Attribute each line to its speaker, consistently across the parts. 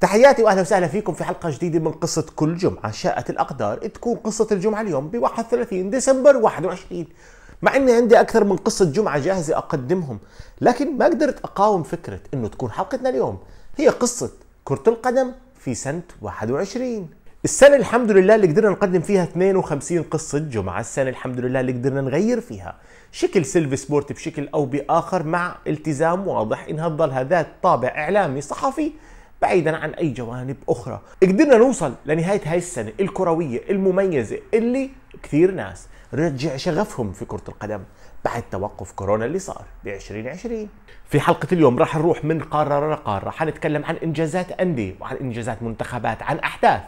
Speaker 1: تحياتي واهلا وسهلا فيكم في حلقه جديده من قصه كل جمعه شاءت الاقدار تكون قصه الجمعه اليوم ب 31 ديسمبر 21 مع اني عندي اكثر من قصه جمعه جاهزه اقدمهم لكن ما قدرت اقاوم فكره انه تكون حلقتنا اليوم هي قصه كره القدم في سنه 21 السنة الحمد لله اللي قدرنا نقدم فيها 52 قصة جمعة، السنة الحمد لله اللي قدرنا نغير فيها شكل سيلفي سبورت بشكل أو بآخر مع التزام واضح إنها تضلها ذات طابع إعلامي صحفي بعيدا عن اي جوانب اخرى قدرنا نوصل لنهايه هاي السنه الكرويه المميزه اللي كثير ناس رجع شغفهم في كرة القدم بعد توقف كورونا اللي صار ب 2020 في حلقة اليوم راح نروح من قارة لقارة حنتكلم عن إنجازات أندية وعن إنجازات منتخبات عن أحداث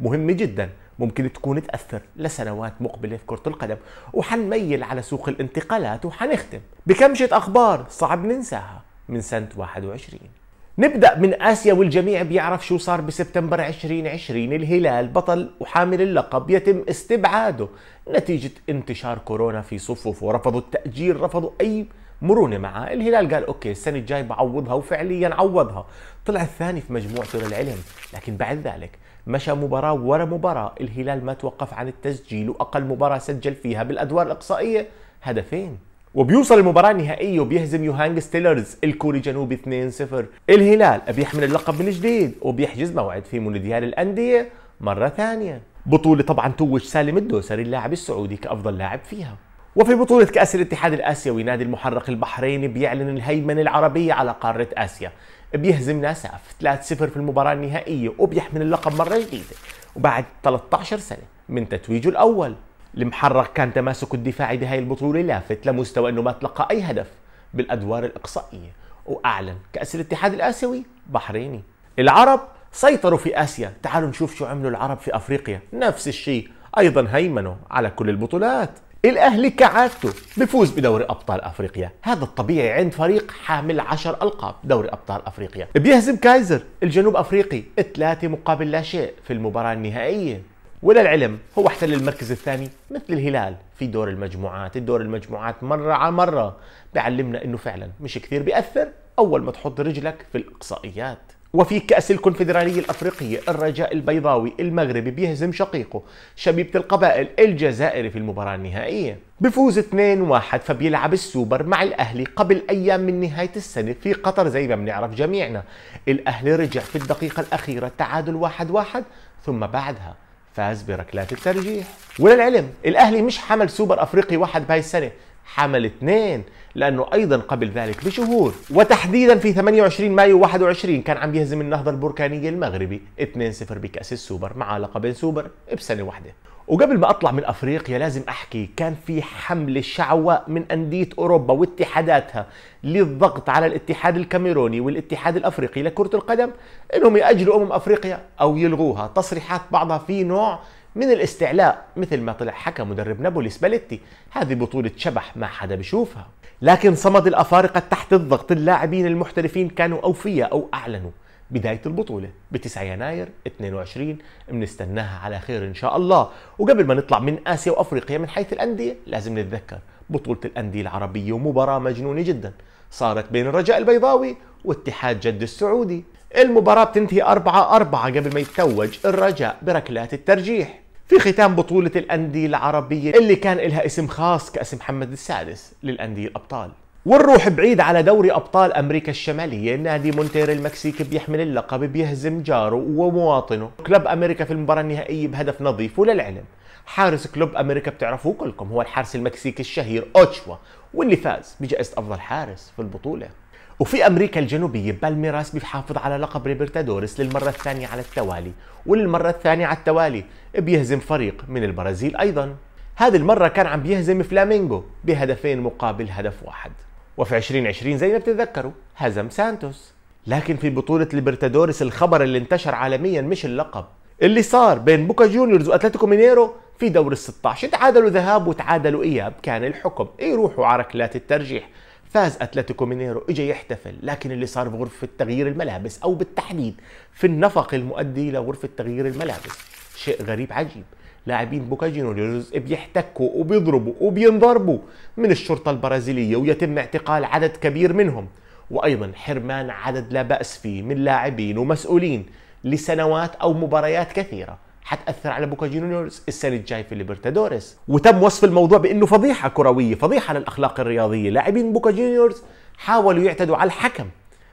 Speaker 1: مهمة جدا ممكن تكون تأثر لسنوات مقبلة في كرة القدم وحنميل على سوق الانتقالات وحنختم بكمشة أخبار صعب ننساها من سنة 21 نبدا من اسيا والجميع بيعرف شو صار بسبتمبر 2020 الهلال بطل وحامل اللقب يتم استبعاده نتيجه انتشار كورونا في صفوفه رفضوا التاجيل رفضوا اي مرونه معه الهلال قال اوكي السنه الجاي بعوضها وفعليا عوضها طلع الثاني في مجموعته للعلم لكن بعد ذلك مشى مباراة ورا مباراة الهلال ما توقف عن التسجيل وأقل مباراة سجل فيها بالأدوار الإقصائية هدفين وبيوصل المباراة النهائية وبيهزم يوهانج ستيلرز الكوري جنوبي 2-0 الهلال بيحمل اللقب من جديد وبيحجز موعد في مونديال الأندية مرة ثانية بطولة طبعا توج سالم الدوسري اللاعب السعودي كأفضل لاعب فيها وفي بطولة كأس الاتحاد الآسيوي نادي المحرق البحريني بيعلن الهيمنة العربية على قارة آسيا بيهزم ناساف 3-0 في المباراة النهائية وبيحمل اللقب مرة جديدة وبعد 13 سنة من تتويجه الأول المحرق كان تماسكه الدفاعي بهاي البطولة لافت لمستوى أنه ما تلقى أي هدف بالأدوار الإقصائية وأعلن كأس الاتحاد الآسيوي بحريني العرب سيطروا في آسيا تعالوا نشوف شو عملوا العرب في أفريقيا نفس الشيء أيضا هيمنوا على كل البطولات الأهلي كعادته بفوز بدوري أبطال أفريقيا هذا الطبيعي عند فريق حامل 10 ألقاب دوري أبطال أفريقيا بيهزم كايزر الجنوب أفريقي ثلاثة مقابل لا شيء في المباراة النهائية وللعلم هو احتل المركز الثاني مثل الهلال في دور المجموعات الدور المجموعات مرة على مرة بعلمنا انه فعلا مش كثير بيأثر اول ما تحط رجلك في الاقصائيات وفي كأس الكونفدرالية الأفريقية الرجاء البيضاوي المغربي بيهزم شقيقه شبيبة القبائل الجزائري في المباراة النهائية بفوز 2-1 فبيلعب السوبر مع الأهلي قبل أيام من نهاية السنة في قطر زي ما بنعرف جميعنا الأهلي رجع في الدقيقة الأخيرة تعادل 1-1 ثم بعدها فاز بركلات الترجيح وللعلم الاهلي مش حمل سوبر افريقي واحد بهاي السنه حمل اثنين لانه ايضا قبل ذلك بشهور وتحديدا في 28 مايو 21 كان عم يهزم النهضه البركانيه المغربي 2-0 بكاس السوبر مع لقبين سوبر بسنه واحده وقبل ما اطلع من افريقيا لازم احكي كان في حمله شعواء من انديه اوروبا واتحاداتها للضغط على الاتحاد الكاميروني والاتحاد الافريقي لكره القدم انهم ياجلوا امم افريقيا او يلغوها تصريحات بعضها في نوع من الاستعلاء مثل ما طلع حكى مدرب نابولي سباليتي هذه بطولة شبح ما حدا بشوفها لكن صمد الأفارقة تحت الضغط اللاعبين المحترفين كانوا أوفية أو أعلنوا بداية البطولة ب 9 يناير 22 بنستناها على خير إن شاء الله وقبل ما نطلع من آسيا وأفريقيا من حيث الأندية لازم نتذكر بطولة الأندية العربية ومباراة مجنونة جدا صارت بين الرجاء البيضاوي واتحاد جد السعودي المباراة بتنتهي 4 4 قبل ما يتوج الرجاء بركلات الترجيح في ختام بطولة الأندية العربية اللي كان لها اسم خاص كاسم محمد السادس للأندية الأبطال ونروح بعيد على دوري أبطال أمريكا الشمالية نادي مونتير المكسيكي بيحمل اللقب بيهزم جاره ومواطنه كلب أمريكا في المباراة النهائية بهدف نظيف وللعلم حارس كلوب امريكا بتعرفوه كلكم هو الحارس المكسيكي الشهير اوتشوا واللي فاز بجائزه افضل حارس في البطوله وفي امريكا الجنوبيه بالميراس بيحافظ على لقب ريبرتادوريس للمره الثانيه على التوالي وللمره الثانيه على التوالي بيهزم فريق من البرازيل ايضا هذه المرة كان عم بيهزم فلامينغو بهدفين مقابل هدف واحد وفي 2020 زي ما بتتذكروا هزم سانتوس لكن في بطولة ليبرتادوريس الخبر اللي انتشر عالميا مش اللقب اللي صار بين بوكا جونيورز واتلتيكو مينيرو في دور ال 16 تعادلوا ذهاب وتعادلوا اياب كان الحكم يروحوا على ركلات الترجيح فاز اتلتيكو مينيرو اجى يحتفل لكن اللي صار بغرفه تغيير الملابس او بالتحديد في النفق المؤدي لغرفه تغيير الملابس شيء غريب عجيب لاعبين بوكا جونيورز بيحتكوا وبيضربوا وبينضربوا من الشرطه البرازيليه ويتم اعتقال عدد كبير منهم وايضا حرمان عدد لا باس فيه من لاعبين ومسؤولين لسنوات او مباريات كثيره حتأثر على بوكا جونيورز السنة الجاي في ليبرتادوريس وتم وصف الموضوع بأنه فضيحة كروية فضيحة للأخلاق الرياضية لاعبين بوكا جونيورز حاولوا يعتدوا على الحكم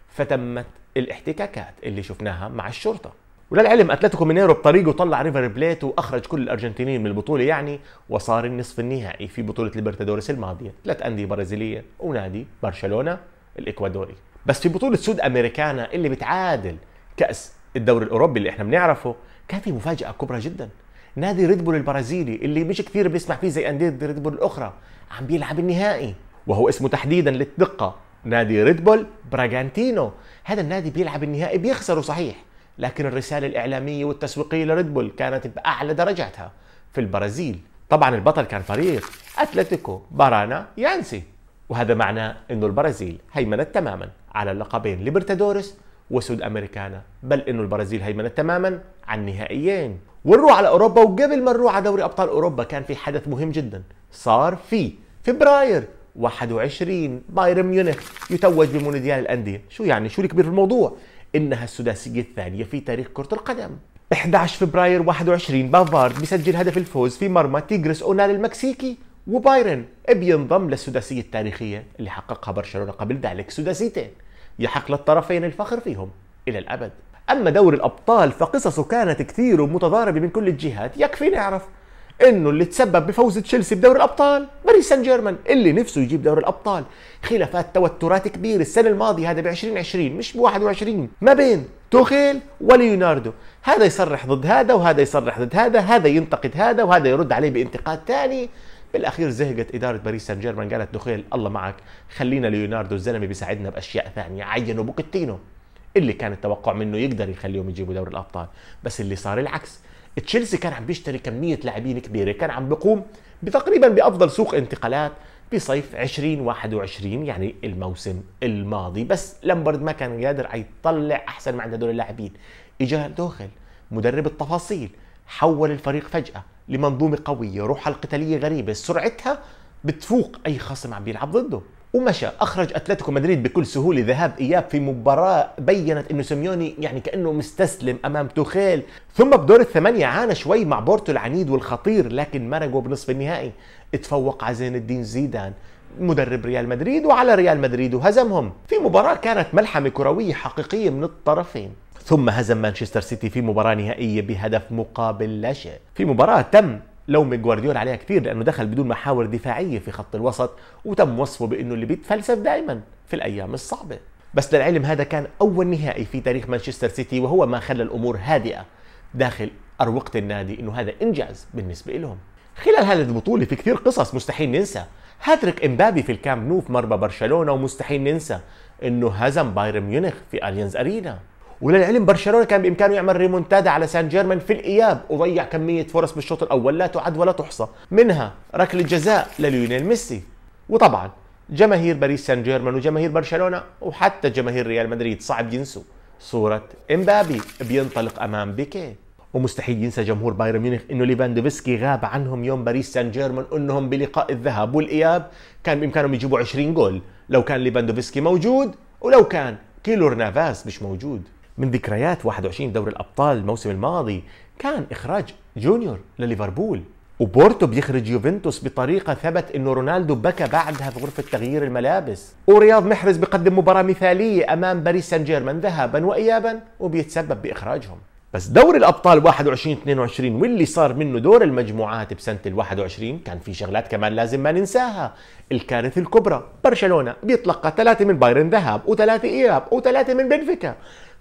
Speaker 1: فتمت الاحتكاكات اللي شفناها مع الشرطة وللعلم اتلتيكو مينيرو بطريقه طلع ريفر بليت واخرج كل الارجنتينيين من البطوله يعني وصار النصف النهائي في بطوله ليبرتادوريس الماضيه ثلاث انديه برازيليه ونادي برشلونه الاكوادوري بس في بطوله سود امريكانا اللي بتعادل كاس الدوري الاوروبي اللي احنا بنعرفه كان في مفاجاه كبرى جدا نادي ريد بول البرازيلي اللي مش كثير بنسمع فيه زي انديه ريد بول الاخرى عم بيلعب النهائي وهو اسمه تحديدا للدقه نادي ريد بول براغانتينو هذا النادي بيلعب النهائي بيخسره صحيح لكن الرساله الاعلاميه والتسويقيه لريد بول كانت باعلى درجاتها في البرازيل طبعا البطل كان فريق اتلتيكو بارانا يانسي وهذا معناه انه البرازيل هيمنت تماما على اللقبين ليبرتادوريس وسود امريكانا بل انه البرازيل هيمنت تماما عن النهائيين ونروح على اوروبا وقبل ما نروح على دوري ابطال اوروبا كان في حدث مهم جدا صار في فبراير 21 بايرن ميونخ يتوج بمونديال الانديه شو يعني شو الكبير في الموضوع انها السداسيه الثانيه في تاريخ كره القدم 11 فبراير 21 بافارد بيسجل هدف الفوز في مرمى تيجرس اونال المكسيكي وبايرن بينضم للسداسيه التاريخيه اللي حققها برشلونه قبل ذلك سداسيتين يحق للطرفين الفخر فيهم إلى الأبد أما دوري الأبطال فقصصه كانت كثير ومتضاربة من كل الجهات يكفي نعرف انه اللي تسبب بفوز تشيلسي بدوري الابطال باريس سان جيرمان اللي نفسه يجيب دوري الابطال خلافات توترات كبيره السنه الماضيه هذا ب 2020 مش ب 21 ما بين توخيل وليوناردو هذا يصرح ضد هذا وهذا يصرح ضد هذا هذا ينتقد هذا وهذا يرد عليه بانتقاد ثاني بالاخير زهقت اداره باريس سان جيرمان قالت دخيل الله معك خلينا ليوناردو الزلمه بيساعدنا باشياء ثانيه عينوا بوكيتينو اللي كان التوقع منه يقدر يخليهم يجيبوا دوري الابطال بس اللي صار العكس تشيلسي كان عم بيشتري كميه لاعبين كبيره كان عم بيقوم بتقريبا بافضل سوق انتقالات بصيف 2021 يعني الموسم الماضي بس لمبرد ما كان قادر يطلع احسن ما عند هدول اللاعبين اجا دوخل مدرب التفاصيل حول الفريق فجأة لمنظومة قوية روحها القتالية غريبة سرعتها بتفوق أي خصم عم بيلعب ضده ومشى اخرج اتلتيكو مدريد بكل سهوله ذهاب اياب في مباراه بينت انه سيميوني يعني كانه مستسلم امام توخيل ثم بدور الثمانيه عانى شوي مع بورتو العنيد والخطير لكن مرقوا بنصف النهائي تفوق على زين الدين زيدان مدرب ريال مدريد وعلى ريال مدريد وهزمهم في مباراه كانت ملحمه كرويه حقيقيه من الطرفين ثم هزم مانشستر سيتي في مباراة نهائية بهدف مقابل لا شيء في مباراة تم لوم جوارديولا عليها كثير لانه دخل بدون محاور دفاعيه في خط الوسط وتم وصفه بانه اللي بيتفلسف دائما في الايام الصعبه بس للعلم هذا كان اول نهائي في تاريخ مانشستر سيتي وهو ما خلى الامور هادئه داخل اروقه النادي انه هذا انجاز بالنسبه لهم خلال هذه البطولة في كثير قصص مستحيل ننسى هاتريك امبابي في الكامب نو في برشلونة ومستحيل ننسى انه هزم بايرن ميونخ في اليانز ارينا وللعلم برشلونه كان بامكانه يعمل ريمونتادا على سان جيرمان في الاياب وضيع كميه فرص بالشوط الاول لا تعد ولا تحصى منها ركله جزاء لليونيل ميسي وطبعا جماهير باريس سان جيرمان وجماهير برشلونه وحتى جماهير ريال مدريد صعب ينسوا صوره امبابي بينطلق امام بيكيه ومستحيل ينسى جمهور بايرن ميونخ انه ليفاندوفسكي غاب عنهم يوم باريس سان جيرمان انهم بلقاء الذهاب والاياب كان بامكانهم يجيبوا 20 جول لو كان ليفاندوفسكي موجود ولو كان كيلور نافاس مش موجود من ذكريات 21 دوري الابطال الموسم الماضي كان اخراج جونيور لليفربول وبورتو بيخرج يوفنتوس بطريقه ثبت انه رونالدو بكى بعدها في غرفه تغيير الملابس ورياض محرز بيقدم مباراه مثاليه امام باريس سان جيرمان ذهابا وايابا وبيتسبب باخراجهم بس دوري الابطال 21 22 واللي صار منه دور المجموعات بسنه ال 21 كان في شغلات كمان لازم ما ننساها الكارثه الكبرى برشلونه بيتلقى ثلاثه من بايرن ذهاب وثلاثه اياب وثلاثه من بنفيكا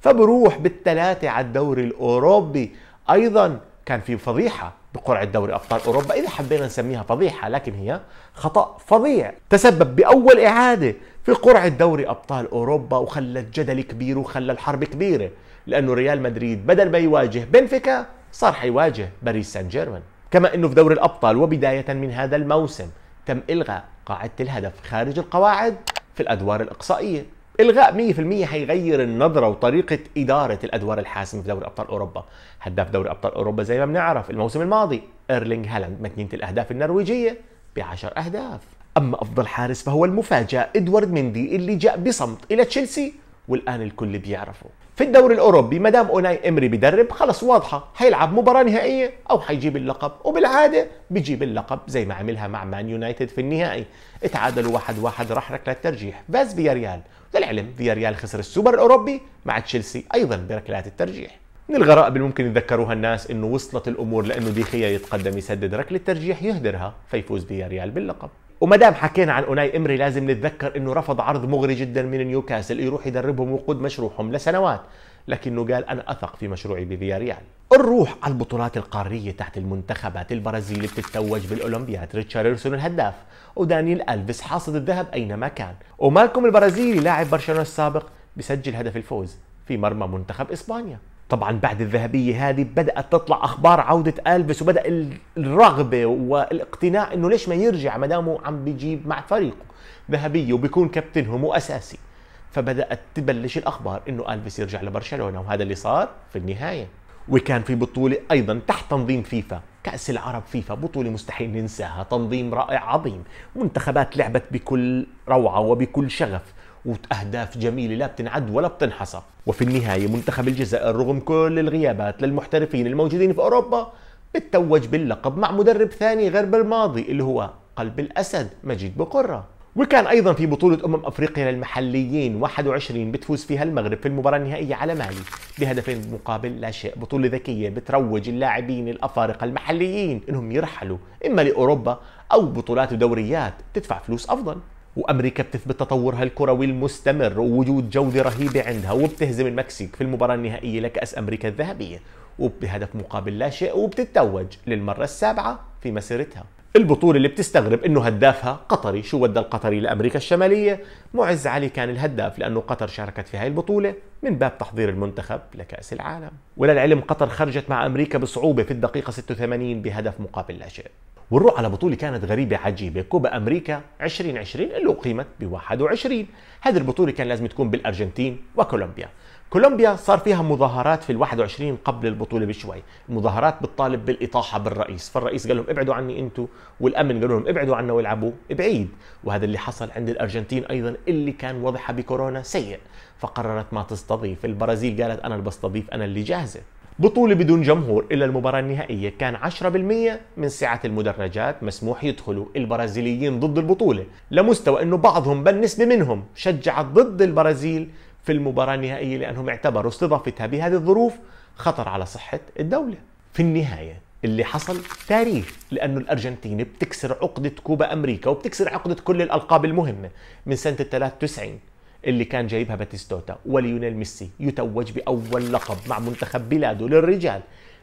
Speaker 1: فبروح بالثلاثة على الدوري الأوروبي أيضا كان في فضيحة بقرعة دوري أبطال أوروبا إذا حبينا نسميها فضيحة لكن هي خطأ فظيع تسبب بأول إعادة في قرعة دوري أبطال أوروبا وخلت جدل كبير وخلى الحرب كبيرة لأنه ريال مدريد بدل ما يواجه بنفيكا صار حيواجه باريس سان جيرمان كما أنه في دوري الأبطال وبداية من هذا الموسم تم إلغاء قاعدة الهدف خارج القواعد في الأدوار الإقصائية الغاء 100% هيغير النظره وطريقه اداره الادوار الحاسمه في دوري ابطال اوروبا هداف دوري ابطال اوروبا زي ما بنعرف الموسم الماضي ايرلينغ هالاند متنينه الاهداف النرويجيه 10 اهداف اما افضل حارس فهو المفاجاه ادوارد مندي اللي جاء بصمت الى تشيلسي والان الكل بيعرفه في الدوري الاوروبي ما دام اوناي امري بيدرب خلص واضحه حيلعب مباراه نهائيه او حيجيب اللقب وبالعاده بيجيب اللقب زي ما عملها مع مان يونايتد في النهائي اتعادلوا واحد واحد راح ركله ترجيح فاز ريال للعلم ريال خسر السوبر الاوروبي مع تشيلسي ايضا بركلات الترجيح من الغرائب اللي ممكن يتذكروها الناس انه وصلت الامور لانه ديخيا يتقدم يسدد ركله ترجيح يهدرها فيفوز فيا ريال باللقب وما دام حكينا عن اوناي امري لازم نتذكر انه رفض عرض مغري جدا من نيوكاسل يروح يدربهم ويقود مشروعهم لسنوات لكنه قال انا اثق في مشروعي بفياريال نروح على البطولات القاريه تحت المنتخبات البرازيل بتتوج بالاولمبياد ريتشاردسون الهداف ودانيال الفيس حاصد الذهب اينما كان ومالكم البرازيلي لاعب برشلونه السابق بسجل هدف الفوز في مرمى منتخب اسبانيا طبعا بعد الذهبية هذه بدأت تطلع أخبار عودة ألفيس وبدأ الرغبة والاقتناع إنه ليش ما يرجع ما دامه عم بيجيب مع فريقه ذهبية وبيكون كابتنهم وأساسي فبدأت تبلش الأخبار إنه ألفيس يرجع لبرشلونة وهذا اللي صار في النهاية وكان في بطولة أيضا تحت تنظيم فيفا كأس العرب فيفا بطولة مستحيل ننساها تنظيم رائع عظيم منتخبات لعبت بكل روعة وبكل شغف واهداف جميله لا بتنعد ولا بتنحصى وفي النهايه منتخب الجزائر رغم كل الغيابات للمحترفين الموجودين في اوروبا بتوج باللقب مع مدرب ثاني غير بالماضي اللي هو قلب الاسد مجيد بقره وكان ايضا في بطوله امم افريقيا للمحليين 21 بتفوز فيها المغرب في المباراه النهائيه على مالي بهدفين مقابل لا شيء بطوله ذكيه بتروج اللاعبين الافارقه المحليين انهم يرحلوا اما لاوروبا او بطولات ودوريات تدفع فلوس افضل وامريكا بتثبت تطورها الكروي المستمر ووجود جوده رهيبه عندها وبتهزم المكسيك في المباراه النهائيه لكاس امريكا الذهبيه وبهدف مقابل لا شيء وبتتوج للمره السابعه في مسيرتها البطوله اللي بتستغرب انه هدافها قطري شو ودى القطري لامريكا الشماليه معز علي كان الهداف لانه قطر شاركت في هاي البطوله من باب تحضير المنتخب لكاس العالم وللعلم قطر خرجت مع امريكا بصعوبه في الدقيقه 86 بهدف مقابل لا شيء ونروح على بطولة كانت غريبة عجيبة كوبا أمريكا 2020 اللي أقيمت ب 21 هذه البطولة كان لازم تكون بالأرجنتين وكولومبيا كولومبيا صار فيها مظاهرات في ال21 قبل البطوله بشوي مظاهرات بتطالب بالاطاحه بالرئيس فالرئيس قال لهم ابعدوا عني انتم والامن قالوا لهم ابعدوا عنا والعبوا بعيد وهذا اللي حصل عند الارجنتين ايضا اللي كان وضعها بكورونا سيء فقررت ما تستضيف البرازيل قالت انا اللي بستضيف انا اللي جاهزه بطولة بدون جمهور إلا المباراة النهائية كان 10% من سعة المدرجات مسموح يدخلوا البرازيليين ضد البطولة لمستوى أنه بعضهم بل نسبة منهم شجعت ضد البرازيل في المباراة النهائية لأنهم اعتبروا استضافتها بهذه الظروف خطر على صحة الدولة في النهاية اللي حصل تاريخ لأنه الأرجنتين بتكسر عقدة كوبا أمريكا وبتكسر عقدة كل الألقاب المهمة من سنة 93 اللي كان جايبها باتيستوتا وليونيل ميسي يتوج بأول لقب مع منتخب بلاده للرجال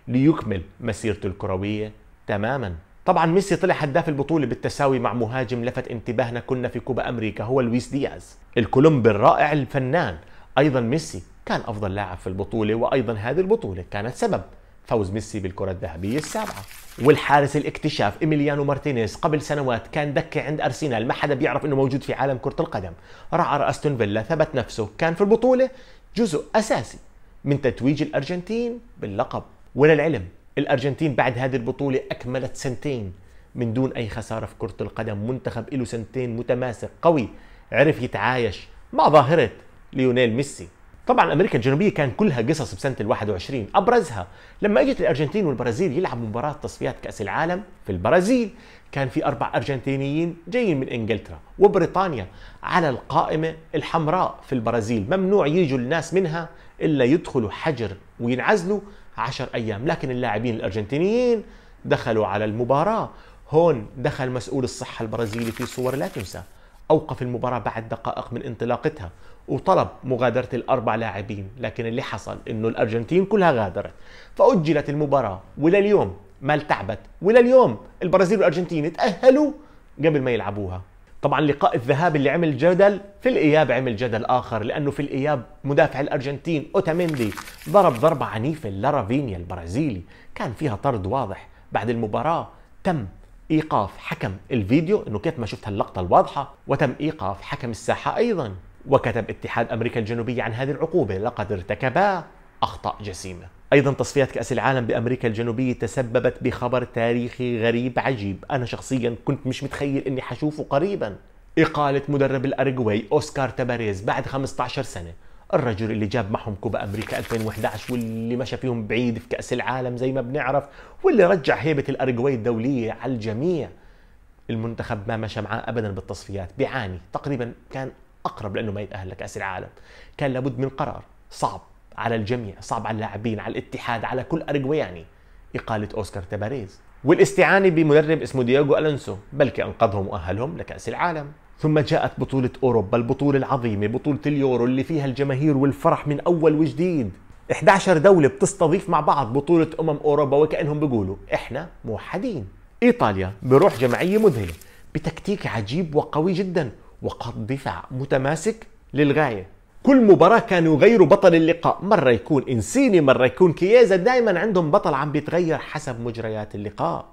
Speaker 1: ليكمل مسيرته الكروية تماما طبعا ميسي طلع هداف البطولة بالتساوي مع مهاجم لفت انتباهنا كنا في كوبا أمريكا هو لويس دياز الكولومبي الرائع الفنان ايضا ميسي كان افضل لاعب في البطوله وايضا هذه البطوله كانت سبب فوز ميسي بالكرة الذهبية السابعة والحارس الاكتشاف إيميليانو مارتينيز قبل سنوات كان دكة عند أرسنال ما حدا بيعرف أنه موجود في عالم كرة القدم رعى أستون فيلا ثبت نفسه كان في البطولة جزء أساسي من تتويج الأرجنتين باللقب وللعلم الأرجنتين بعد هذه البطولة أكملت سنتين من دون أي خسارة في كرة القدم منتخب له سنتين متماسك قوي عرف يتعايش مع ظاهرة ليونيل ميسي طبعا امريكا الجنوبيه كان كلها قصص بسنه ال 21 ابرزها لما اجت الارجنتين والبرازيل يلعبوا مباراه تصفيات كاس العالم في البرازيل كان في اربع ارجنتينيين جايين من انجلترا وبريطانيا على القائمه الحمراء في البرازيل ممنوع يجوا الناس منها الا يدخلوا حجر وينعزلوا 10 ايام لكن اللاعبين الارجنتينيين دخلوا على المباراه هون دخل مسؤول الصحه البرازيلي في صور لا تنسى اوقف المباراه بعد دقائق من انطلاقتها وطلب مغادرة الأربع لاعبين لكن اللي حصل إنه الأرجنتين كلها غادرت فأجلت المباراة ولليوم ما التعبت ولليوم البرازيل والأرجنتين تأهلوا قبل ما يلعبوها طبعا لقاء الذهاب اللي عمل جدل في الاياب عمل جدل اخر لانه في الاياب مدافع الارجنتين اوتاميندي ضرب ضربه عنيفه لرافينيا البرازيلي كان فيها طرد واضح بعد المباراه تم ايقاف حكم الفيديو انه كيف ما شفت هاللقطه الواضحه وتم ايقاف حكم الساحه ايضا وكتب اتحاد أمريكا الجنوبية عن هذه العقوبة لقد ارتكبا أخطاء جسيمة أيضا تصفيات كأس العالم بأمريكا الجنوبية تسببت بخبر تاريخي غريب عجيب أنا شخصيا كنت مش متخيل أني حشوفه قريبا إقالة مدرب الأرجواي أوسكار تباريز بعد 15 سنة الرجل اللي جاب معهم كوبا امريكا 2011 واللي مشى فيهم بعيد في كاس العالم زي ما بنعرف واللي رجع هيبه الارجواي الدوليه على الجميع المنتخب ما مشى معاه ابدا بالتصفيات بيعاني تقريبا كان اقرب لانه ما يتاهل لكاس العالم كان لابد من قرار صعب على الجميع صعب على اللاعبين على الاتحاد على كل ارجوياني اقاله اوسكار تباريز والاستعانه بمدرب اسمه دياغو الونسو بلكي انقذهم واهلهم لكاس العالم ثم جاءت بطولة أوروبا البطولة العظيمة بطولة اليورو اللي فيها الجماهير والفرح من أول وجديد 11 دولة بتستضيف مع بعض بطولة أمم أوروبا وكأنهم بيقولوا إحنا موحدين إيطاليا بروح جماعية مذهلة بتكتيك عجيب وقوي جدا وقط دفاع متماسك للغاية كل مباراة كانوا يغيروا بطل اللقاء مرة يكون إنسيني مرة يكون كيازا دائما عندهم بطل عم بيتغير حسب مجريات اللقاء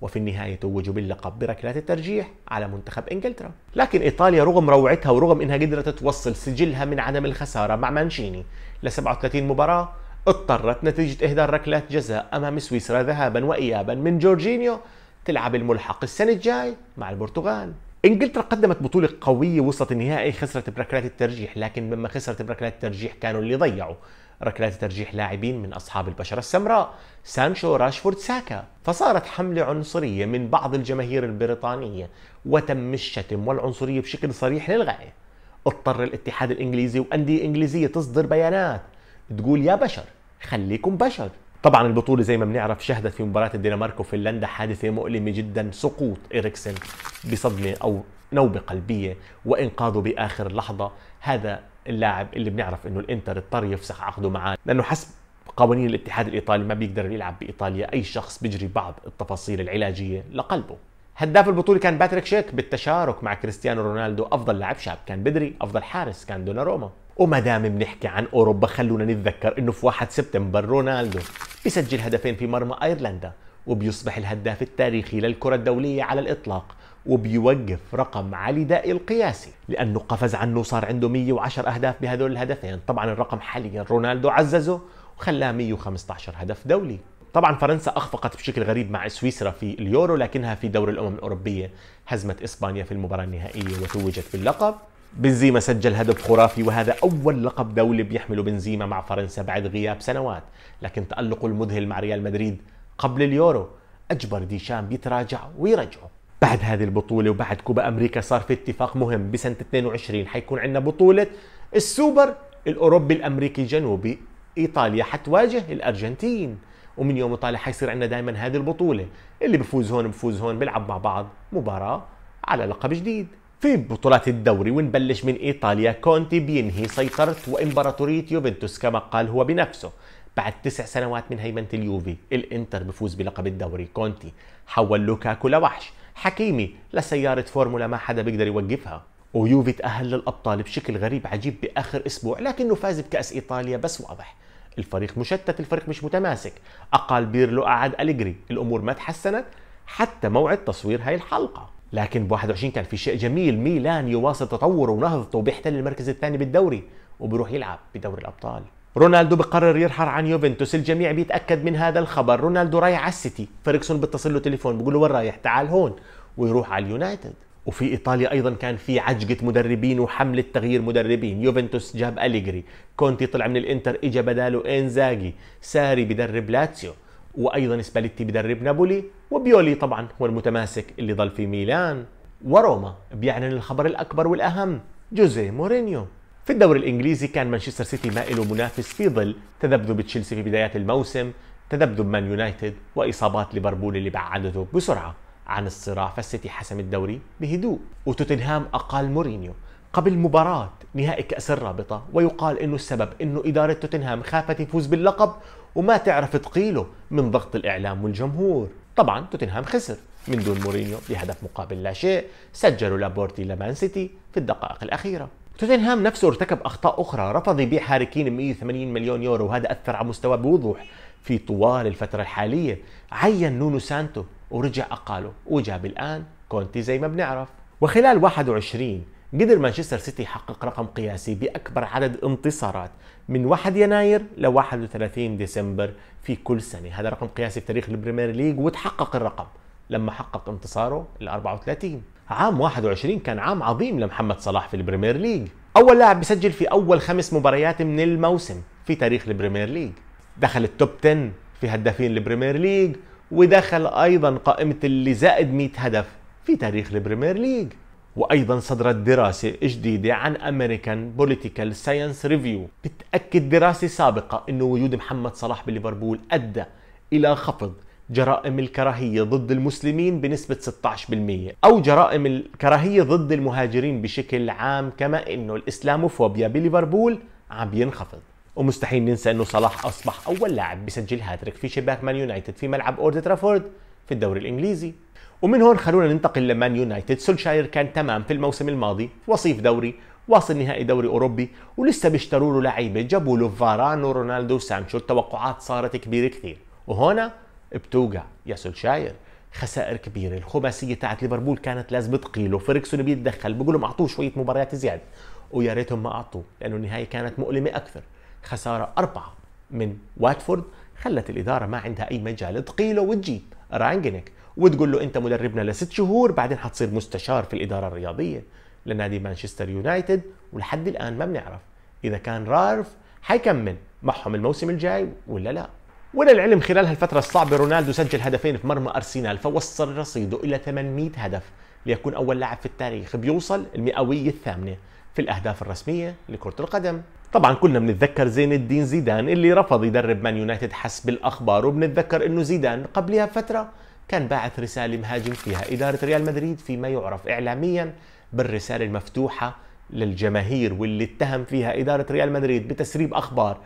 Speaker 1: وفي النهاية توجوا باللقب بركلات الترجيح على منتخب إنجلترا لكن إيطاليا رغم روعتها ورغم إنها قدرت توصل سجلها من عدم الخسارة مع مانشيني ل 37 مباراة اضطرت نتيجة إهدار ركلات جزاء أمام سويسرا ذهابا وإيابا من جورجينيو تلعب الملحق السنة الجاي مع البرتغال انجلترا قدمت بطوله قويه وسط النهائي خسرت بركلات الترجيح لكن مما خسرت بركلات الترجيح كانوا اللي ضيعوا ركلات ترجيح لاعبين من اصحاب البشره السمراء سانشو راشفورد ساكا فصارت حمله عنصريه من بعض الجماهير البريطانيه وتم الشتم والعنصريه بشكل صريح للغايه اضطر الاتحاد الانجليزي وانديه انجليزيه تصدر بيانات تقول يا بشر خليكم بشر طبعا البطوله زي ما بنعرف شهدت في مباراه الدنمارك وفنلندا حادثه مؤلمه جدا سقوط اريكسن بصدمه او نوبه قلبيه وانقاذه باخر لحظه هذا اللاعب اللي بنعرف انه الانتر اضطر يفسخ عقده معاه لانه حسب قوانين الاتحاد الايطالي ما بيقدر يلعب بايطاليا اي شخص بيجري بعض التفاصيل العلاجيه لقلبه هداف البطوله كان باتريك شيك بالتشارك مع كريستيانو رونالدو افضل لاعب شاب كان بدري افضل حارس كان دوناروما وما دام بنحكي عن اوروبا خلونا نتذكر انه في 1 سبتمبر رونالدو بيسجل هدفين في مرمى ايرلندا وبيصبح الهداف التاريخي للكرة الدولية على الإطلاق وبيوقف رقم علي دائي القياسي لأنه قفز عنه وصار عنده 110 أهداف بهذول الهدفين طبعا الرقم حاليا رونالدو عززه وخلاه 115 هدف دولي طبعا فرنسا اخفقت بشكل غريب مع سويسرا في اليورو لكنها في دور الامم الاوروبيه هزمت اسبانيا في المباراه النهائيه وتوجت باللقب بنزيما سجل هدف خرافي وهذا أول لقب دولي بيحمله بنزيما مع فرنسا بعد غياب سنوات لكن تألقه المذهل مع ريال مدريد قبل اليورو أجبر ديشام بيتراجع ويرجعه بعد هذه البطولة وبعد كوبا أمريكا صار في اتفاق مهم بسنة 22 حيكون عندنا بطولة السوبر الأوروبي الأمريكي الجنوبي إيطاليا حتواجه الأرجنتين ومن يوم طالع حيصير عندنا دائما هذه البطولة اللي بفوز هون بفوز هون بيلعب مع بعض مباراة على لقب جديد في بطولات الدوري ونبلش من إيطاليا كونتي بينهي سيطرة وإمبراطورية يوفنتوس كما قال هو بنفسه بعد تسع سنوات من هيمنة اليوفي الإنتر بفوز بلقب الدوري كونتي حول لوكاكو لوحش حكيمي لسيارة فورمولا ما حدا بيقدر يوقفها ويوفي تأهل للأبطال بشكل غريب عجيب بآخر أسبوع لكنه فاز بكأس إيطاليا بس واضح الفريق مشتت الفريق مش متماسك أقال بيرلو قعد أليجري الأمور ما تحسنت حتى موعد تصوير هاي الحلقة لكن ب 21 كان في شيء جميل ميلان يواصل تطوره ونهضته وبيحتل المركز الثاني بالدوري وبيروح يلعب بدوري الابطال رونالدو بقرر يرحل عن يوفنتوس الجميع بيتاكد من هذا الخبر رونالدو رايح على السيتي فريكسون بيتصل له تليفون بيقول له وين رايح تعال هون ويروح على اليونايتد وفي ايطاليا ايضا كان في عجقه مدربين وحمله تغيير مدربين يوفنتوس جاب اليجري كونتي طلع من الانتر اجى بداله انزاجي ساري بدرب لاتسيو وايضا سباليتي بدرب نابولي وبيولي طبعا هو المتماسك اللي ظل في ميلان وروما بيعلن الخبر الاكبر والاهم جوزيه مورينيو في الدوري الانجليزي كان مانشستر سيتي ما له منافس في ظل تذبذب تشيلسي في بدايات الموسم تذبذب مان يونايتد واصابات ليفربول اللي بعدته بسرعه عن الصراع فالسيتي حسم الدوري بهدوء وتوتنهام اقال مورينيو قبل مباراة نهائي كأس الرابطة ويقال انه السبب انه إدارة توتنهام خافت يفوز باللقب وما تعرف تقيله من ضغط الإعلام والجمهور طبعا توتنهام خسر من دون مورينيو بهدف مقابل لا شيء سجله لابورتي لمان سيتي في الدقائق الأخيرة توتنهام نفسه ارتكب أخطاء أخرى رفض يبيع هاري كين 180 مليون يورو وهذا أثر على مستواه بوضوح في طوال الفترة الحالية عين نونو سانتو ورجع أقاله وجاب الآن كونتي زي ما بنعرف وخلال 21 قدر مانشستر سيتي يحقق رقم قياسي بأكبر عدد انتصارات من 1 يناير ل 31 ديسمبر في كل سنة هذا رقم قياسي في تاريخ البريمير ليج وتحقق الرقم لما حقق انتصاره ال 34 عام 21 كان عام عظيم لمحمد صلاح في البريمير ليج أول لاعب بسجل في أول خمس مباريات من الموسم في تاريخ البريمير ليج دخل التوب 10 في هدافين البريمير ليج ودخل أيضا قائمة اللي زائد 100 هدف في تاريخ البريمير ليج وأيضا صدرت دراسة جديدة عن أمريكان بوليتيكال ساينس ريفيو بتأكد دراسة سابقة أنه وجود محمد صلاح بليفربول أدى إلى خفض جرائم الكراهية ضد المسلمين بنسبة 16% أو جرائم الكراهية ضد المهاجرين بشكل عام كما أنه الإسلاموفوبيا بليفربول عم ينخفض ومستحيل ننسى أنه صلاح أصبح أول لاعب بسجل هاتريك في شباك مان يونايتد في ملعب أورد ترافورد في الدوري الإنجليزي ومن هون خلونا ننتقل لمان يونايتد سولشاير كان تمام في الموسم الماضي وصيف دوري واصل نهائي دوري اوروبي ولسه بيشتروا له لعيبه جابوا له فاران ورونالدو وسانشو التوقعات صارت كبيره كثير وهنا بتوقع يا سولشاير خسائر كبيرة الخماسية تاعت ليفربول كانت لازم تقيله فيركسون بيتدخل لهم اعطوه شوية مباريات زيادة ويا ريتهم ما اعطوه لأنه النهاية كانت مؤلمة أكثر خسارة أربعة من واتفورد خلت الإدارة ما عندها أي مجال تقيله وتجيب رانجنك وتقول له انت مدربنا لست شهور بعدين حتصير مستشار في الاداره الرياضيه لنادي مانشستر يونايتد ولحد الان ما بنعرف اذا كان رارف حيكمل معهم الموسم الجاي ولا لا وللعلم خلال هالفترة الصعبة رونالدو سجل هدفين في مرمى أرسنال فوصل رصيده إلى 800 هدف ليكون أول لاعب في التاريخ بيوصل المئوية الثامنة في الأهداف الرسمية لكرة القدم طبعا كلنا بنتذكر زين الدين زيدان اللي رفض يدرب مان يونايتد حسب الأخبار وبنتذكر أنه زيدان قبلها فترة كان باعث رسالة مهاجم فيها إدارة ريال مدريد فيما يعرف إعلاميا بالرسالة المفتوحة للجماهير واللي اتهم فيها إدارة ريال مدريد بتسريب أخبار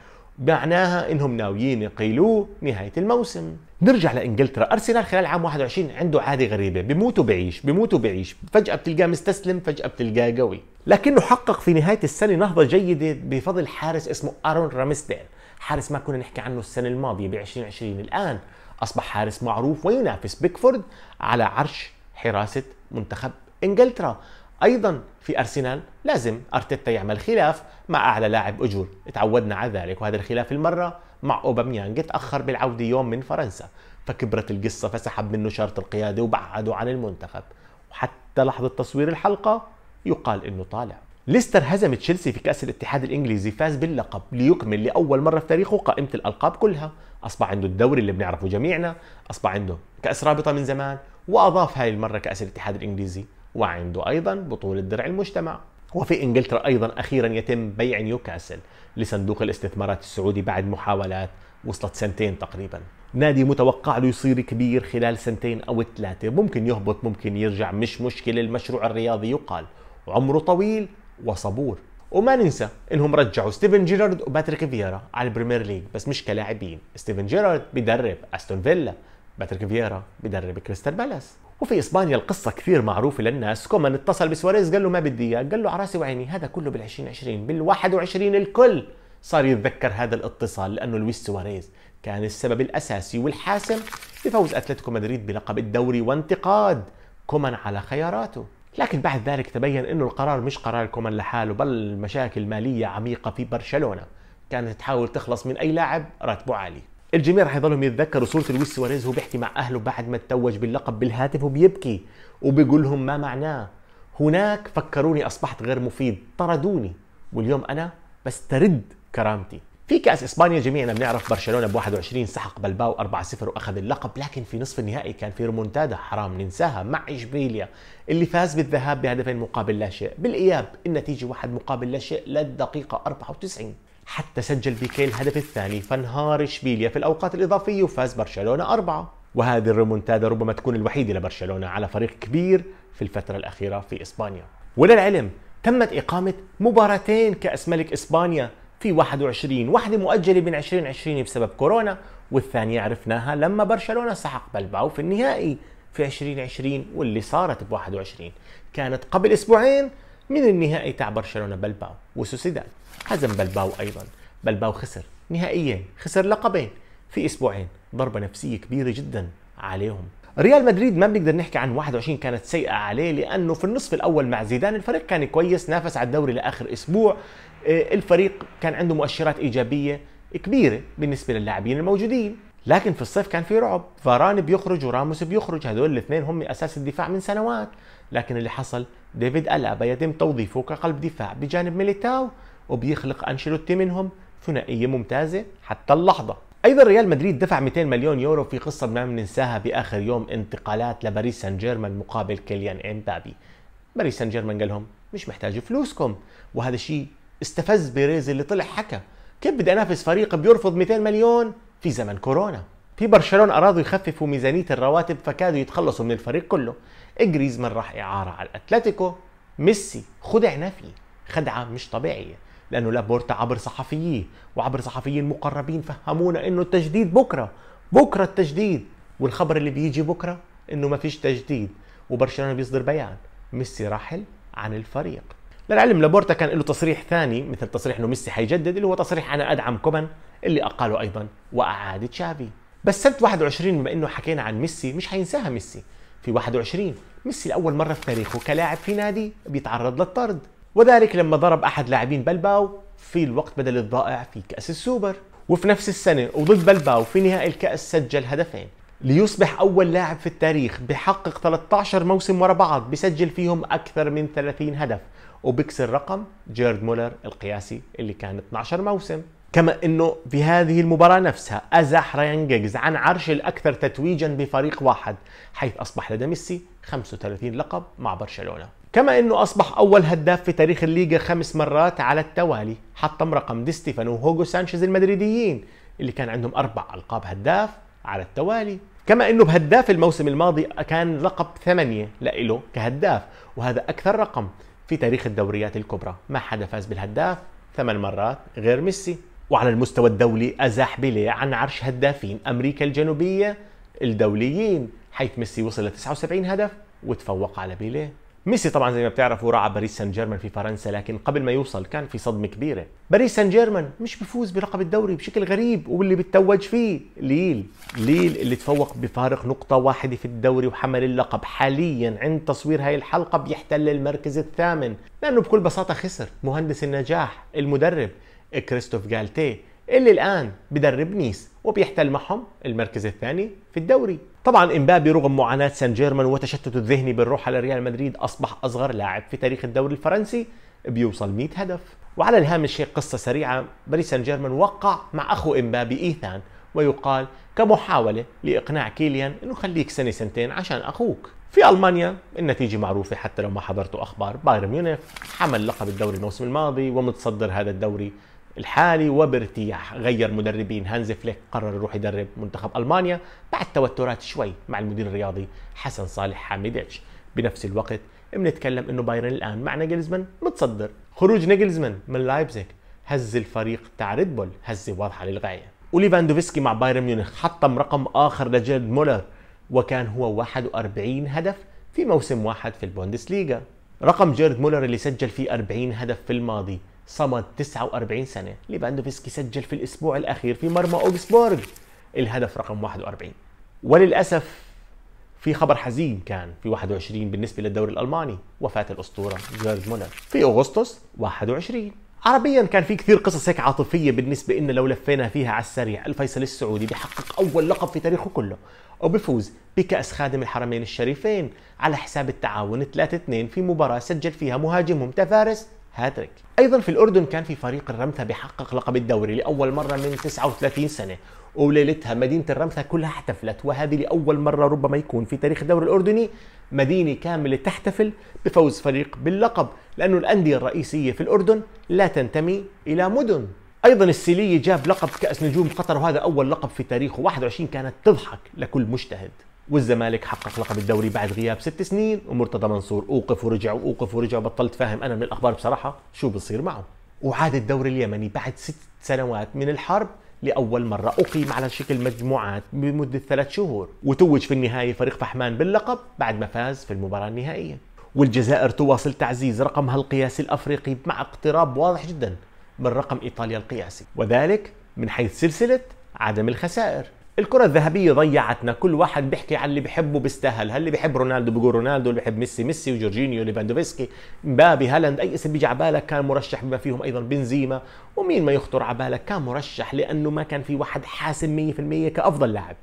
Speaker 1: معناها انهم ناويين يقيلوه نهايه الموسم نرجع لانجلترا ارسنال خلال عام 21 عنده عاده غريبه بموت وبعيش بموت وبعيش فجاه بتلقاه مستسلم فجاه بتلقاه قوي لكنه حقق في نهايه السنه نهضه جيده بفضل حارس اسمه ارون رامستيل حارس ما كنا نحكي عنه السنه الماضيه ب 2020 الان أصبح حارس معروف وينافس بيكفورد على عرش حراسة منتخب إنجلترا ايضا في ارسنال لازم ارتيتا يعمل خلاف مع اعلى لاعب اجور تعودنا على ذلك وهذا الخلاف المره مع اوباميانج تاخر بالعوده يوم من فرنسا فكبرت القصه فسحب منه شرط القياده وبعده عن المنتخب وحتى لحظه تصوير الحلقه يقال انه طالع ليستر هزم تشيلسي في كأس الاتحاد الإنجليزي فاز باللقب ليكمل لأول مرة في تاريخه قائمة الألقاب كلها اصبح عنده الدوري اللي بنعرفه جميعنا اصبح عنده كاس رابطه من زمان واضاف هاي المره كاس الاتحاد الانجليزي وعنده ايضا بطوله درع المجتمع وفي انجلترا ايضا اخيرا يتم بيع نيوكاسل لصندوق الاستثمارات السعودي بعد محاولات وصلت سنتين تقريبا نادي متوقع له يصير كبير خلال سنتين او ثلاثه ممكن يهبط ممكن يرجع مش مشكله المشروع الرياضي يقال عمره طويل وصبور وما ننسى انهم رجعوا ستيفن جيرارد وباتريك فييرا على البريمير ليج بس مش كلاعبين ستيفن جيرارد بيدرب استون فيلا باتريك فييرا بيدرب كريستال بالاس وفي اسبانيا القصه كثير معروفه للناس كومان اتصل بسواريز قال له ما بدي اياه قال له على راسي وعيني هذا كله بال2020 بال21 الكل صار يتذكر هذا الاتصال لانه لويس سواريز كان السبب الاساسي والحاسم بفوز اتلتيكو مدريد بلقب الدوري وانتقاد كومان على خياراته لكن بعد ذلك تبين أنه القرار مش قرار كومان لحاله بل مشاكل مالية عميقة في برشلونة كانت تحاول تخلص من أي لاعب راتبه عالي الجميع راح يضلهم يتذكروا صورة لويس سواريز وهو بيحكي مع أهله بعد ما تتوج باللقب بالهاتف وبيبكي وبيقول لهم ما معناه هناك فكروني أصبحت غير مفيد طردوني واليوم أنا بسترد كرامتي في كاس اسبانيا جميعنا بنعرف برشلونه ب 21 سحق بلباو 4-0 واخذ اللقب لكن في نصف النهائي كان في ريمونتادا حرام ننساها مع اشبيليا اللي فاز بالذهاب بهدفين مقابل لا شيء بالاياب النتيجه واحد مقابل لا شيء للدقيقه 94 حتى سجل بيكي الهدف الثاني فانهار اشبيليا في الاوقات الاضافيه وفاز برشلونه أربعة وهذه الريمونتادا ربما تكون الوحيده لبرشلونه على فريق كبير في الفتره الاخيره في اسبانيا وللعلم تمت إقامة مباراتين كأس ملك إسبانيا في 21 واحدة مؤجلة من 2020 بسبب كورونا والثانية عرفناها لما برشلونة سحق بلباو في النهائي في 2020 واللي صارت ب 21 كانت قبل أسبوعين من النهائي تاع برشلونة بلباو وسوسيداد هزم بلباو أيضا بلباو خسر نهائيا خسر لقبين في أسبوعين ضربة نفسية كبيرة جدا عليهم ريال مدريد ما بنقدر نحكي عن 21 كانت سيئة عليه لأنه في النصف الأول مع زيدان الفريق كان كويس نافس على الدوري لآخر أسبوع آه، الفريق كان عنده مؤشرات ايجابيه كبيره بالنسبه للاعبين الموجودين لكن في الصيف كان في رعب فاران بيخرج وراموس بيخرج هدول الاثنين هم اساس الدفاع من سنوات لكن اللي حصل ديفيد ألابا يتم توظيفه كقلب دفاع بجانب ميليتاو وبيخلق أنشيلوتي منهم ثنائية ممتازة حتى اللحظة ايضا ريال مدريد دفع 200 مليون يورو في قصه ما بننساها باخر يوم انتقالات لباريس سان جيرمان مقابل كيليان امبابي باريس سان جيرمان قال لهم مش محتاج فلوسكم وهذا الشيء استفز بيريز اللي طلع حكى كيف بدي انافس فريق بيرفض 200 مليون في زمن كورونا في برشلونه ارادوا يخففوا ميزانيه الرواتب فكادوا يتخلصوا من الفريق كله جريزمان راح اعاره على الاتلتيكو ميسي خدع نفي خدعه مش طبيعيه لانه لابورتا عبر صحفييه وعبر صحفيين مقربين فهمونا انه التجديد بكره بكره التجديد والخبر اللي بيجي بكره انه ما فيش تجديد وبرشلونه بيصدر بيان ميسي راحل عن الفريق للعلم لابورتا كان له تصريح ثاني مثل تصريح انه ميسي حيجدد اللي هو تصريح انا ادعم كومان اللي اقاله ايضا واعاد تشافي بس سنه 21 بما انه حكينا عن ميسي مش حينساها ميسي في 21 ميسي لاول مره في تاريخه كلاعب في نادي بيتعرض للطرد وذلك لما ضرب احد لاعبين بلباو في الوقت بدل الضائع في كاس السوبر وفي نفس السنه وضد بلباو في نهائي الكاس سجل هدفين ليصبح أول لاعب في التاريخ بحقق 13 موسم ورا بعض بسجل فيهم أكثر من 30 هدف وبكسر رقم جيرد مولر القياسي اللي كان 12 موسم كما انه في هذه المباراة نفسها ازاح ريان جيجز عن عرش الاكثر تتويجا بفريق واحد حيث اصبح لدى ميسي 35 لقب مع برشلونة كما انه اصبح اول هداف في تاريخ الليغا خمس مرات على التوالي حطم رقم دي ستيفانو وهوغو سانشيز المدريديين اللي كان عندهم اربع القاب هداف على التوالي كما انه بهداف الموسم الماضي كان لقب ثمانية لإله كهداف وهذا اكثر رقم في تاريخ الدوريات الكبرى ما حدا فاز بالهداف ثمان مرات غير ميسي وعلى المستوى الدولي أزاح بيليه عن عرش هدافين أمريكا الجنوبية الدوليين حيث ميسي وصل ل 79 هدف وتفوق على بيليه ميسي طبعا زي ما بتعرفوا راعى باريس سان جيرمان في فرنسا لكن قبل ما يوصل كان في صدمه كبيره باريس سان جيرمان مش بيفوز بلقب الدوري بشكل غريب واللي بتوج فيه ليل ليل اللي تفوق بفارق نقطه واحده في الدوري وحمل اللقب حاليا عند تصوير هاي الحلقه بيحتل المركز الثامن لانه بكل بساطه خسر مهندس النجاح المدرب كريستوف جالتيه اللي الان بدرب نيس وبيحتل معهم المركز الثاني في الدوري طبعا امبابي رغم معاناه سان جيرمان وتشتته الذهني بالروح على ريال مدريد اصبح اصغر لاعب في تاريخ الدوري الفرنسي بيوصل 100 هدف وعلى الهامش هي قصه سريعه باريس سان جيرمان وقع مع اخو امبابي ايثان ويقال كمحاوله لاقناع كيليان انه خليك سنه سنتين عشان اخوك في المانيا النتيجه معروفه حتى لو ما حضرتوا اخبار بايرن ميونخ حمل لقب الدوري الموسم الماضي ومتصدر هذا الدوري الحالي وبارتياح غير مدربين هانز فليك قرر يروح يدرب منتخب المانيا بعد توترات شوي مع المدير الرياضي حسن صالح حامديتش بنفس الوقت بنتكلم انه بايرن الان مع نجلزمان متصدر خروج نجلزمان من لايبزيج هز الفريق تاع ريد بول هزه واضحه للغايه وليفاندوفسكي مع بايرن ميونخ حطم رقم اخر لجيرد مولر وكان هو 41 هدف في موسم واحد في البوندسليغا رقم جيرد مولر اللي سجل فيه 40 هدف في الماضي صمد 49 سنة ليفاندوفسكي سجل في الأسبوع الأخير في مرمى أوغسبورغ الهدف رقم 41 وللأسف في خبر حزين كان في 21 بالنسبة للدوري الألماني وفاة الأسطورة جورج مولر في أغسطس 21 عربيا كان في كثير قصص هيك عاطفية بالنسبة إن لو لفينا فيها على السريع الفيصل السعودي بيحقق أول لقب في تاريخه كله وبفوز بكأس خادم الحرمين الشريفين على حساب التعاون 3-2 في مباراة سجل فيها مهاجمهم تفارس هاتريك ايضا في الاردن كان في فريق الرمثا بيحقق لقب الدوري لاول مره من 39 سنه وليلتها مدينه الرمثا كلها احتفلت وهذه لاول مره ربما يكون في تاريخ الدوري الاردني مدينه كامله تحتفل بفوز فريق باللقب لانه الانديه الرئيسيه في الاردن لا تنتمي الى مدن ايضا السيليه جاب لقب كاس نجوم قطر وهذا اول لقب في تاريخه 21 كانت تضحك لكل مجتهد والزمالك حقق لقب الدوري بعد غياب ست سنين ومرتضى منصور اوقف ورجع واوقف ورجع وبطلت فاهم انا من الاخبار بصراحه شو بصير معه وعاد الدوري اليمني بعد ست سنوات من الحرب لأول مرة أقيم على شكل مجموعات بمدة ثلاث شهور وتوج في النهاية فريق فحمان باللقب بعد ما فاز في المباراة النهائية والجزائر تواصل تعزيز رقمها القياسي الأفريقي مع اقتراب واضح جدا من رقم إيطاليا القياسي وذلك من حيث سلسلة عدم الخسائر الكره الذهبيه ضيعتنا كل واحد بيحكي على اللي بحبه بيستاهل هل اللي بحب رونالدو بيقول رونالدو اللي بحب ميسي ميسي وجورجينيو ليفاندوفسكي مبابي هالاند اي اسم بيجي على بالك كان مرشح بما فيهم ايضا بنزيما ومين ما يخطر على بالك كان مرشح لانه ما كان في واحد حاسم 100% كافضل لاعب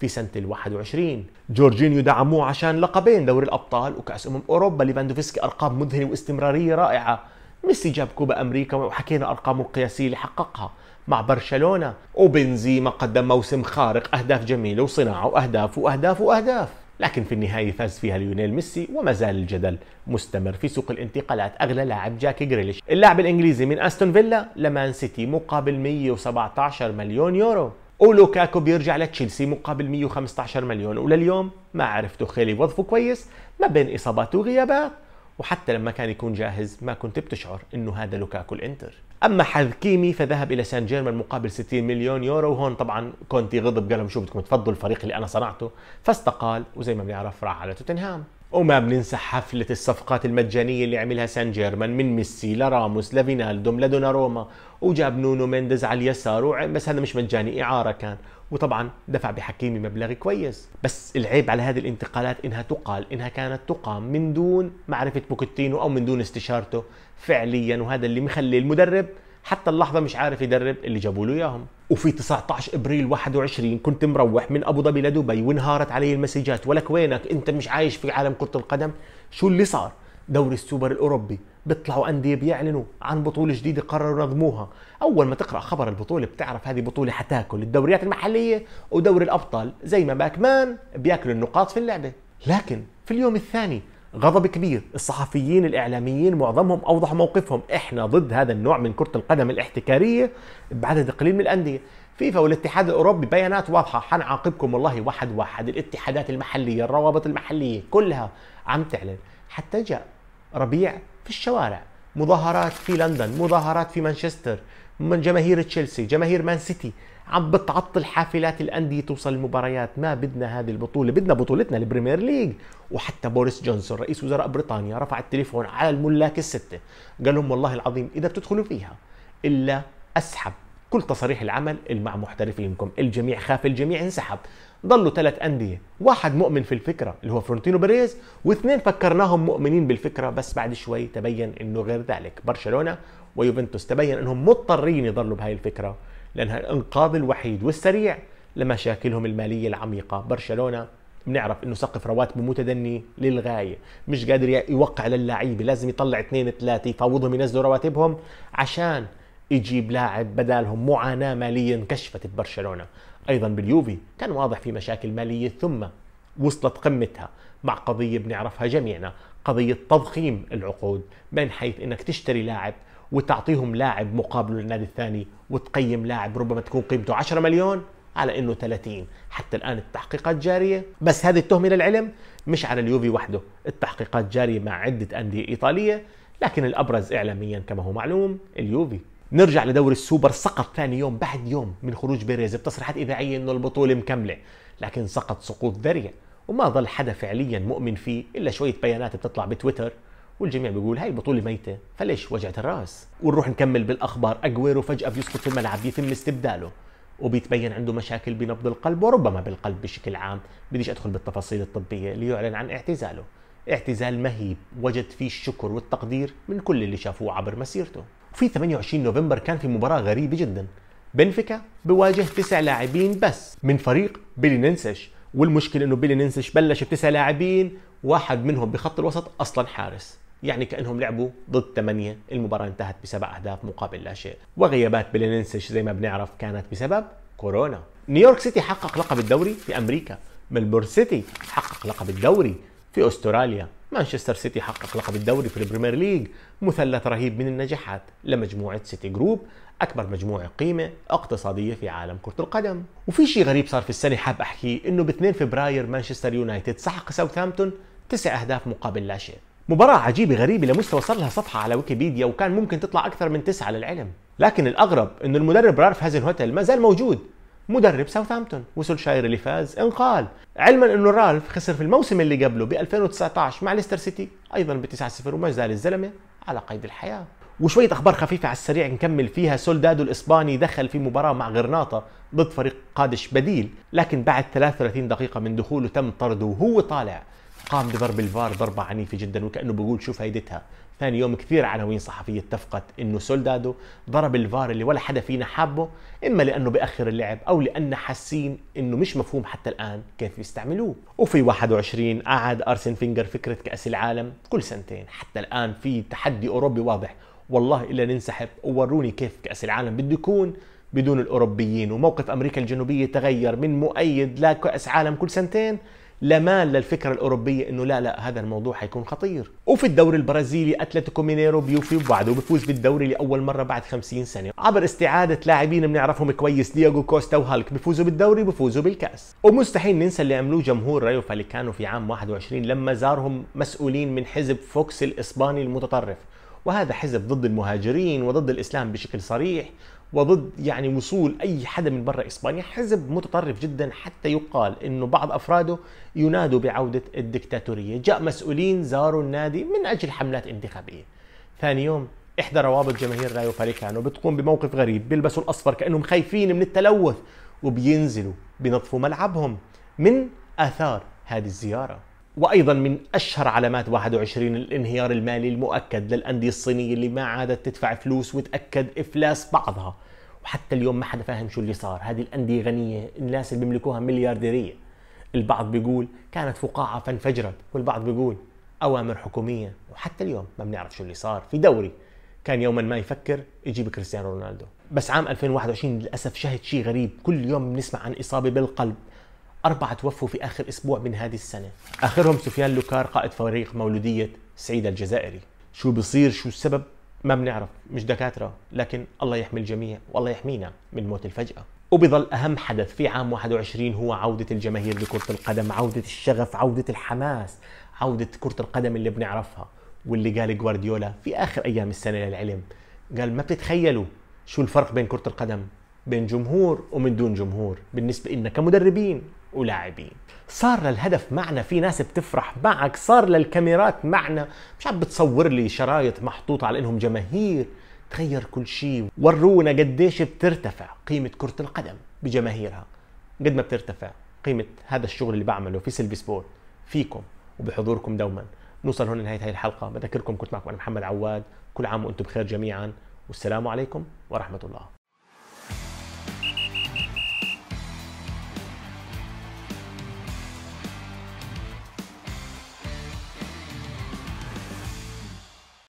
Speaker 1: في سنة ال 21 جورجينيو دعموه عشان لقبين دوري الأبطال وكأس أمم أوروبا ليفاندوفسكي أرقام مذهلة واستمرارية رائعة ميسي جاب كوبا أمريكا وحكينا أرقامه القياسية اللي حققها مع برشلونة وبنزيما قدم موسم خارق أهداف جميلة وصناعة وأهداف وأهداف وأهداف لكن في النهاية فاز فيها ليونيل ميسي وما زال الجدل مستمر في سوق الانتقالات أغلى لاعب جاك جريليش اللاعب الإنجليزي من أستون فيلا لمان سيتي مقابل 117 مليون يورو ولوكاكو بيرجع لتشيلسي مقابل 115 مليون ولليوم ما عرفتوا خيلي وظفه كويس ما بين إصابات وغيابات وحتى لما كان يكون جاهز ما كنت بتشعر انه هذا لوكاكو الانتر اما حذكيمي فذهب الى سان جيرمان مقابل 60 مليون يورو وهون طبعا كونتي غضب قال لهم شو بدكم تفضلوا الفريق اللي انا صنعته فاستقال وزي ما بنعرف راح على توتنهام وما بننسى حفلة الصفقات المجانية اللي عملها سان جيرمان من ميسي لراموس لفينالدوم لدونا روما وجاب نونو مينديز على اليسار بس هذا مش مجاني إعارة كان وطبعا دفع بحكيمي مبلغ كويس بس العيب على هذه الانتقالات إنها تقال إنها كانت تقام من دون معرفة بوكيتينو أو من دون استشارته فعليا وهذا اللي مخلي المدرب حتى اللحظه مش عارف يدرب اللي جابوا له اياهم وفي 19 ابريل 21 كنت مروح من ابو ظبي لدبي وانهارت علي المسجات ولك وينك انت مش عايش في عالم كره القدم شو اللي صار دوري السوبر الاوروبي بيطلعوا انديه بيعلنوا عن بطوله جديده قرروا ينظموها اول ما تقرا خبر البطوله بتعرف هذه بطوله حتاكل الدوريات المحليه ودوري الابطال زي ما باكمان بياكلوا النقاط في اللعبه لكن في اليوم الثاني غضب كبير الصحفيين الاعلاميين معظمهم أوضحوا موقفهم احنا ضد هذا النوع من كره القدم الاحتكاريه بعدد قليل من الانديه فيفا والاتحاد الاوروبي بيانات واضحه حنعاقبكم والله واحد واحد الاتحادات المحليه الروابط المحليه كلها عم تعلن حتى جاء ربيع في الشوارع مظاهرات في لندن مظاهرات في مانشستر من جماهير تشيلسي جماهير مان سيتي عم بتعطل حافلات الانديه توصل المباريات ما بدنا هذه البطوله بدنا بطولتنا البريمير ليج وحتى بوريس جونسون رئيس وزراء بريطانيا رفع التليفون على الملاك السته قال لهم والله العظيم اذا بتدخلوا فيها الا اسحب كل تصاريح العمل مع محترفينكم الجميع خاف الجميع انسحب ضلوا ثلاث أندية واحد مؤمن في الفكرة اللي هو فرونتينو بيريز واثنين فكرناهم مؤمنين بالفكرة بس بعد شوي تبين أنه غير ذلك برشلونة ويوفنتوس تبين انهم مضطرين يضلوا بهاي الفكره لانها الانقاذ الوحيد والسريع لمشاكلهم الماليه العميقه برشلونه بنعرف انه سقف رواتبه متدني للغايه مش قادر يوقع للعيبه لازم يطلع اثنين ثلاثه يفاوضهم ينزلوا رواتبهم عشان يجيب لاعب بدالهم معاناه ماليه انكشفت ببرشلونه ايضا باليوفي كان واضح في مشاكل ماليه ثم وصلت قمتها مع قضيه بنعرفها جميعنا قضيه تضخيم العقود من حيث انك تشتري لاعب وتعطيهم لاعب مقابله للنادي الثاني وتقيم لاعب ربما تكون قيمته 10 مليون على انه 30 حتى الان التحقيقات جاريه بس هذه التهمه للعلم مش على اليوفي وحده التحقيقات جاريه مع عده انديه ايطاليه لكن الابرز اعلاميا كما هو معلوم اليوفي نرجع لدوري السوبر سقط ثاني يوم بعد يوم من خروج بيريز بتصريحات اذاعيه انه البطوله مكمله لكن سقط سقوط ذريع وما ظل حدا فعليا مؤمن فيه الا شويه بيانات بتطلع بتويتر والجميع بيقول هاي البطولة ميتة فليش وجعة الراس ونروح نكمل بالأخبار أجويرو فجأة بيسقط في الملعب يتم استبداله وبيتبين عنده مشاكل بنبض القلب وربما بالقلب بشكل عام بديش أدخل بالتفاصيل الطبية ليعلن عن اعتزاله اعتزال مهيب وجد فيه الشكر والتقدير من كل اللي شافوه عبر مسيرته وفي 28 نوفمبر كان في مباراة غريبة جدا بنفيكا بواجه تسع لاعبين بس من فريق بيلي ننسش والمشكلة انه بيلي ننسش بلش بتسع لاعبين واحد منهم بخط الوسط اصلا حارس يعني كانهم لعبوا ضد ثمانية المباراه انتهت بسبع اهداف مقابل لا شيء وغيابات بلينسيش زي ما بنعرف كانت بسبب كورونا نيويورك سيتي حقق لقب الدوري في امريكا ملبورن سيتي حقق لقب الدوري في استراليا مانشستر سيتي حقق لقب الدوري في البريمير ليج مثلث رهيب من النجاحات لمجموعة سيتي جروب أكبر مجموعة قيمة اقتصادية في عالم كرة القدم وفي شيء غريب صار في السنة حاب أحكيه إنه ب 2 فبراير مانشستر يونايتد سحق ساوثهامبتون تسع أهداف مقابل لا شيء مباراة عجيبة غريبة لمستوى صار لها صفحة على ويكيبيديا وكان ممكن تطلع أكثر من تسعة للعلم لكن الأغرب أنه المدرب رالف هازن هوتل ما زال موجود مدرب ساوثهامبتون شاير اللي فاز انقال علما انه رالف خسر في الموسم اللي قبله ب 2019 مع ليستر سيتي ايضا ب 9-0 وما زال الزلمه على قيد الحياه وشوية أخبار خفيفة على السريع نكمل فيها سولدادو الإسباني دخل في مباراة مع غرناطة ضد فريق قادش بديل لكن بعد 33 دقيقة من دخوله تم طرده وهو طالع قام بضرب الفار ضربة عنيفة جدا وكأنه بيقول شو فايدتها ثاني يوم كثير عناوين صحفية اتفقت انه سولدادو ضرب الفار اللي ولا حدا فينا حابه اما لانه بأخر اللعب او لان حاسين انه مش مفهوم حتى الان كيف يستعملوه وفي 21 قعد ارسن فينجر فكرة كأس العالم كل سنتين حتى الان في تحدي اوروبي واضح والله الا ننسحب ووروني كيف كأس العالم بده يكون بدون الاوروبيين وموقف امريكا الجنوبيه تغير من مؤيد لكاس عالم كل سنتين لمال للفكره الاوروبيه انه لا لا هذا الموضوع حيكون خطير وفي الدوري البرازيلي اتلتيكو مينيرو بيوفي وبعده بفوز بالدوري لاول مره بعد 50 سنه عبر استعاده لاعبين بنعرفهم كويس دياغو كوستا وهالك بفوزوا بالدوري بفوزوا بالكاس ومستحيل ننسى اللي عملوه جمهور رايو فاليكانو في عام 21 لما زارهم مسؤولين من حزب فوكس الاسباني المتطرف وهذا حزب ضد المهاجرين وضد الاسلام بشكل صريح وضد يعني وصول اي حدا من برا اسبانيا حزب متطرف جدا حتى يقال انه بعض افراده ينادوا بعوده الدكتاتوريه جاء مسؤولين زاروا النادي من اجل حملات انتخابيه ثاني يوم احدى روابط جماهير رايو فاريكانو بتقوم بموقف غريب بيلبسوا الاصفر كانهم خايفين من التلوث وبينزلوا بنظفوا ملعبهم من اثار هذه الزياره وايضا من اشهر علامات 21 الانهيار المالي المؤكد للانديه الصينيه اللي ما عادت تدفع فلوس وتاكد افلاس بعضها وحتى اليوم ما حدا فاهم شو اللي صار هذه الانديه غنيه الناس اللي بيملكوها مليارديريه البعض بيقول كانت فقاعه فانفجرت والبعض بيقول اوامر حكوميه وحتى اليوم ما بنعرف شو اللي صار في دوري كان يوما ما يفكر يجيب كريستيانو رونالدو بس عام 2021 للاسف شهد شيء غريب كل يوم بنسمع عن اصابه بالقلب أربعة توفوا في آخر أسبوع من هذه السنة آخرهم سفيان لوكار قائد فريق مولودية سعيد الجزائري شو بصير شو السبب ما بنعرف مش دكاترة لكن الله يحمي الجميع والله يحمينا من موت الفجأة وبظل أهم حدث في عام 21 هو عودة الجماهير لكرة القدم عودة الشغف عودة الحماس عودة كرة القدم اللي بنعرفها واللي قال جوارديولا في آخر أيام السنة للعلم قال ما بتتخيلوا شو الفرق بين كرة القدم بين جمهور ومن دون جمهور بالنسبة لنا كمدربين ولاعبين صار للهدف معنى في ناس بتفرح معك صار للكاميرات معنى مش عم بتصور لي شرايط محطوطة على انهم جماهير تغير كل شيء ورونا قديش بترتفع قيمة كرة القدم بجماهيرها قد ما بترتفع قيمة هذا الشغل اللي بعمله في سيلفي سبور فيكم وبحضوركم دوما نوصل هون لنهاية هاي الحلقة بذكركم كنت معكم أنا محمد عواد كل عام وأنتم بخير جميعا والسلام عليكم ورحمة الله